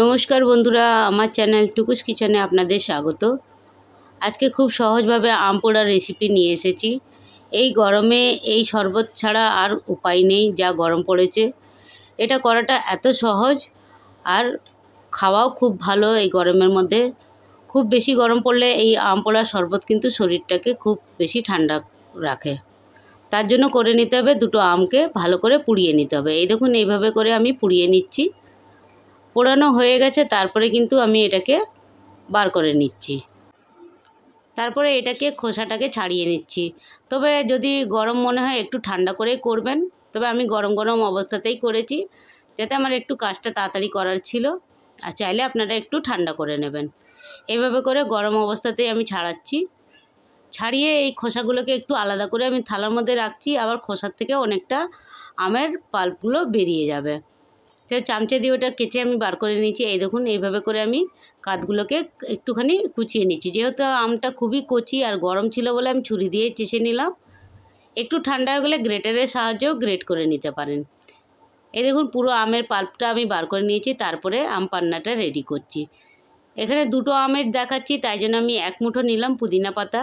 নমস্কার বন্ধুরা আমার চ্যানেল টুকুস কিচেনে আপনাদের স্বাগত আজকে খুব সহজভাবে আম পোড়ার রেসিপি নিয়ে এসেছি এই গরমে এই শরবত ছাড়া আর উপায় নেই যা গরম পড়েছে এটা করাটা এত সহজ আর খাওয়াও খুব ভালো এই গরমের মধ্যে খুব বেশি গরম পড়লে এই আম পোড়ার শরবত কিন্তু শরীরটাকে খুব বেশি ঠান্ডা রাখে তার জন্য করে নিতে হবে দুটো আমকে ভালো করে পুড়িয়ে নিতে হবে এই দেখুন এইভাবে করে আমি পুড়িয়ে নিচ্ছি পোড়ানো হয়ে গেছে তারপরে কিন্তু আমি এটাকে বার করে নিচ্ছি তারপরে এটাকে খোসাটাকে ছাড়িয়ে নিচ্ছি তবে যদি গরম মনে হয় একটু ঠান্ডা করেই করবেন তবে আমি গরম গরম অবস্থাতেই করেছি যাতে আমার একটু কাজটা তাড়াতাড়ি করার ছিল আর চাইলে আপনারা একটু ঠান্ডা করে নেবেন এভাবে করে গরম অবস্থাতেই আমি ছাড়াচ্ছি ছাড়িয়ে এই খোসাগুলোকে একটু আলাদা করে আমি থালার মধ্যে রাখছি আবার খোসার থেকে অনেকটা আমের পাল্পগুলো বেরিয়ে যাবে তো চামচে দিয়ে ওটা কেচে আমি বার করে নিয়েছি এই দেখুন এইভাবে করে আমি কাঁধগুলোকে একটুখানি কুচিয়ে নিচ্ছি যেহেতু আমটা খুবই কচি আর গরম ছিল বলে আমি ছুরি দিয়ে চেষে নিলাম একটু ঠান্ডা হয়ে গেলে গ্রেটারের সাহায্যেও গ্রেট করে নিতে পারেন এই দেখুন পুরো আমের পাল্পটা আমি বার করে নিয়েছি তারপরে আম পান্নাটা রেডি করছি এখানে দুটো আমের দেখাচ্ছি তাই জন্য আমি এক মুঠো নিলাম পুদিনা পাতা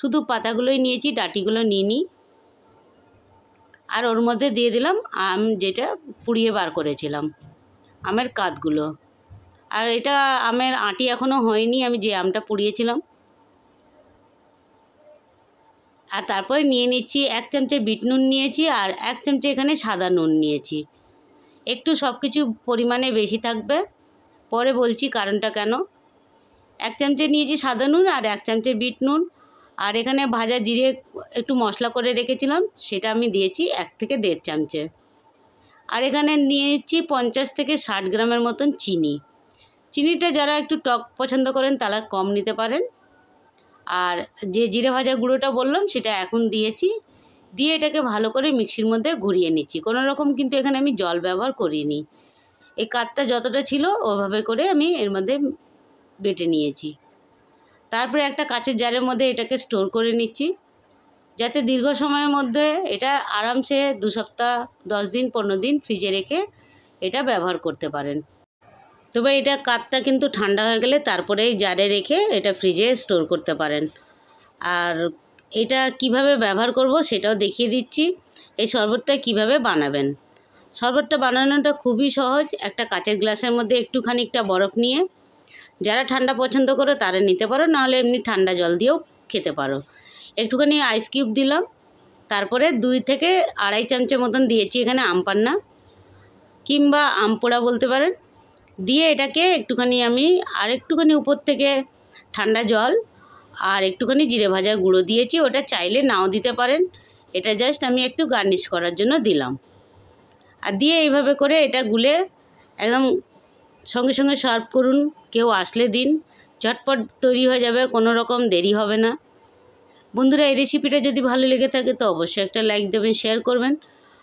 শুধু পাতাগুলোই নিয়েছি ডাটিগুলো নিয়ে নিই আর ওর মধ্যে দিয়ে দিলাম আম যেটা পুড়িয়ে বার করেছিলাম আমের কাতগুলো আর এটা আমের আটি এখনও হয়নি আমি যে আমটা পুড়িয়েছিলাম আর তারপরে নিয়ে নিচ্ছি এক চামচে বিট নুন নিয়েছি আর এক চামচে এখানে সাদা নুন নিয়েছি একটু সব কিছু পরিমাণে বেশি থাকবে পরে বলছি কারণটা কেন এক চামচে নিয়েছি সাদা নুন আর এক চামচে বিট নুন আর এখানে ভাজা জিরে একটু মশলা করে রেখেছিলাম সেটা আমি দিয়েছি এক থেকে দেড় চামচে আর এখানে নিয়েছি পঞ্চাশ থেকে ষাট গ্রামের মতন চিনি চিনিটা যারা একটু টক পছন্দ করেন তারা কম নিতে পারেন আর যে জিরে ভাজা গুঁড়োটা বললাম সেটা এখন দিয়েছি দিয়ে এটাকে ভালো করে মিক্সির মধ্যে ঘুরিয়ে নিচ্ছি কোনো রকম কিন্তু এখানে আমি জল ব্যবহার করিনি এই কাতটা যতটা ছিল ওভাবে করে আমি এর মধ্যে বেটে নিয়েছি তারপরে একটা কাঁচের জারের মধ্যে এটাকে স্টোর করে নিচ্ছি যাতে দীর্ঘ সময়ের মধ্যে এটা আরামসে দু সপ্তাহ দশ দিন পনেরো দিন ফ্রিজে রেখে এটা ব্যবহার করতে পারেন তবে এটা কাতটা কিন্তু ঠান্ডা হয়ে গেলে তারপরে জারে রেখে এটা ফ্রিজে স্টোর করতে পারেন আর এটা কিভাবে ব্যবহার করব সেটাও দেখিয়ে দিচ্ছি এই শরবতটা কিভাবে বানাবেন শরবতটা বানানোটা খুবই সহজ একটা কাঁচের গ্লাসের মধ্যে একটুখানিকটা বরফ নিয়ে যারা ঠান্ডা পছন্দ করো তারা নিতে পারো নাহলে এমনি ঠান্ডা জল দিয়েও খেতে পারো একটুখানি আইস কিউব দিলাম তারপরে দুই থেকে আড়াই চামচের মতন দিয়েছি এখানে আমপান্না কিংবা আমপোড়া বলতে পারেন দিয়ে এটাকে একটুখানি আমি আর একটুখানি উপর থেকে ঠান্ডা জল আর একটুখানি জিরে ভাজা গুঁড়ো দিয়েছি ওটা চাইলে নাও দিতে পারেন এটা জাস্ট আমি একটু গার্নিশ করার জন্য দিলাম আর দিয়ে এইভাবে করে এটা গুলে একদম সঙ্গে সঙ্গে সার্ভ করুন কেউ আসলে দিন ঝটপট তৈরি হয়ে যাবে কোনো রকম দেরি হবে না বন্ধুরা এই রেসিপিটা যদি ভালো লেগে থাকে তো অবশ্যই একটা লাইক দেবেন শেয়ার করবেন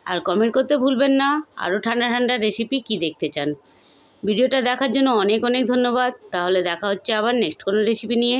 আর কমেন্ট করতে ভুলবেন না আরও ঠান্ডা ঠান্ডা রেসিপি কি দেখতে চান ভিডিওটা দেখার জন্য অনেক অনেক ধন্যবাদ তাহলে দেখা হচ্ছে আবার নেক্সট কোনো রেসিপি নিয়ে